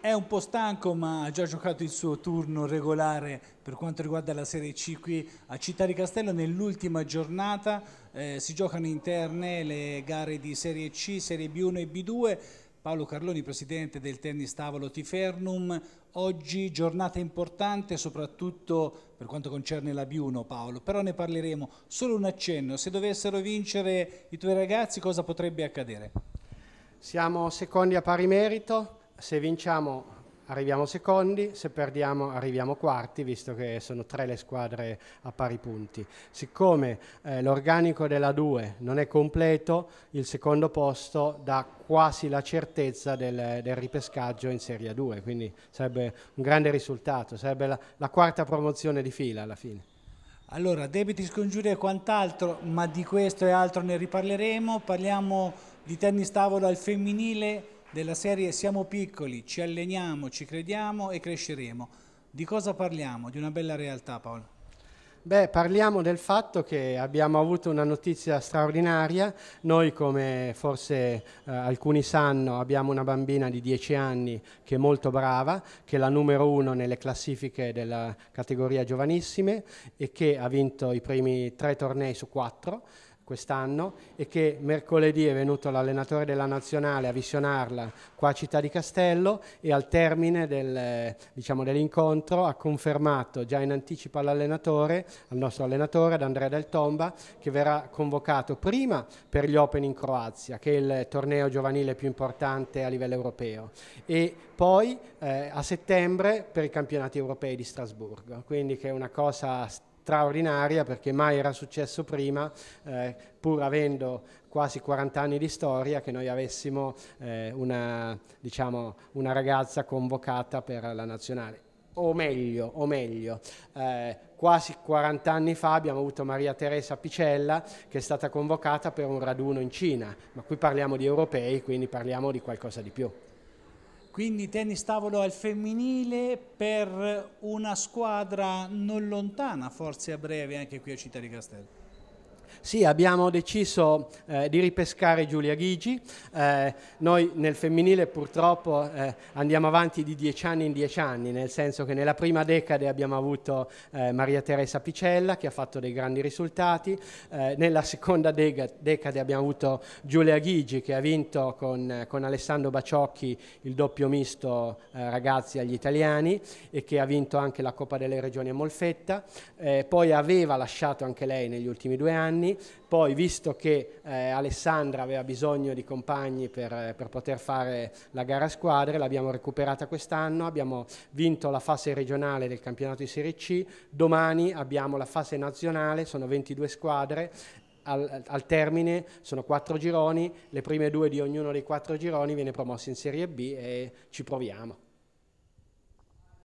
È un po' stanco ma ha già giocato il suo turno regolare per quanto riguarda la Serie C qui a Città di Castello nell'ultima giornata. Eh, si giocano interne le gare di Serie C, Serie B1 e B2. Paolo Carloni, presidente del tennis tavolo Tifernum. Oggi giornata importante soprattutto per quanto concerne la B1 Paolo, però ne parleremo. Solo un accenno, se dovessero vincere i tuoi ragazzi cosa potrebbe accadere? Siamo secondi a pari merito, se vinciamo arriviamo secondi, se perdiamo arriviamo quarti, visto che sono tre le squadre a pari punti. Siccome eh, l'organico della 2 non è completo, il secondo posto dà quasi la certezza del, del ripescaggio in Serie 2, quindi sarebbe un grande risultato, sarebbe la, la quarta promozione di fila alla fine. Allora, debiti, scongiuri e quant'altro, ma di questo e altro ne riparleremo. Parliamo di tennis tavolo al femminile della serie Siamo piccoli, ci alleniamo, ci crediamo e cresceremo. Di cosa parliamo? Di una bella realtà, Paolo. Beh, parliamo del fatto che abbiamo avuto una notizia straordinaria. Noi, come forse eh, alcuni sanno, abbiamo una bambina di 10 anni che è molto brava, che è la numero uno nelle classifiche della categoria giovanissime e che ha vinto i primi tre tornei su quattro quest'anno e che mercoledì è venuto l'allenatore della nazionale a visionarla qua a Città di Castello e al termine del, diciamo, dell'incontro ha confermato già in anticipo all'allenatore, al nostro allenatore, ad Andrea Del Tomba, che verrà convocato prima per gli Open in Croazia, che è il torneo giovanile più importante a livello europeo, e poi eh, a settembre per i campionati europei di Strasburgo, quindi che è una cosa straordinaria perché mai era successo prima, eh, pur avendo quasi 40 anni di storia, che noi avessimo eh, una, diciamo, una ragazza convocata per la nazionale o meglio, o meglio eh, quasi 40 anni fa abbiamo avuto Maria Teresa Picella che è stata convocata per un raduno in Cina, ma qui parliamo di europei, quindi parliamo di qualcosa di più. Quindi tennis tavolo al femminile per una squadra non lontana, forse a breve, anche qui a Città di Castello. Sì, abbiamo deciso eh, di ripescare Giulia Ghigi, eh, noi nel femminile purtroppo eh, andiamo avanti di dieci anni in dieci anni, nel senso che nella prima decade abbiamo avuto eh, Maria Teresa Picella che ha fatto dei grandi risultati, eh, nella seconda de- decade abbiamo avuto Giulia Ghigi che ha vinto con, con Alessandro Baciocchi il doppio misto eh, ragazzi agli italiani e che ha vinto anche la Coppa delle Regioni a Molfetta, poi aveva lasciato anche lei negli ultimi due anni, anni, poi visto che eh, Alessandra aveva bisogno di compagni per, eh, per, poter fare la gara a squadre, l'abbiamo recuperata quest'anno, abbiamo vinto la fase regionale del campionato di Serie C, domani abbiamo la fase nazionale, sono 22 squadre. Al, al termine sono quattro gironi, le prime due di ognuno dei quattro gironi viene promosso in Serie B e ci proviamo.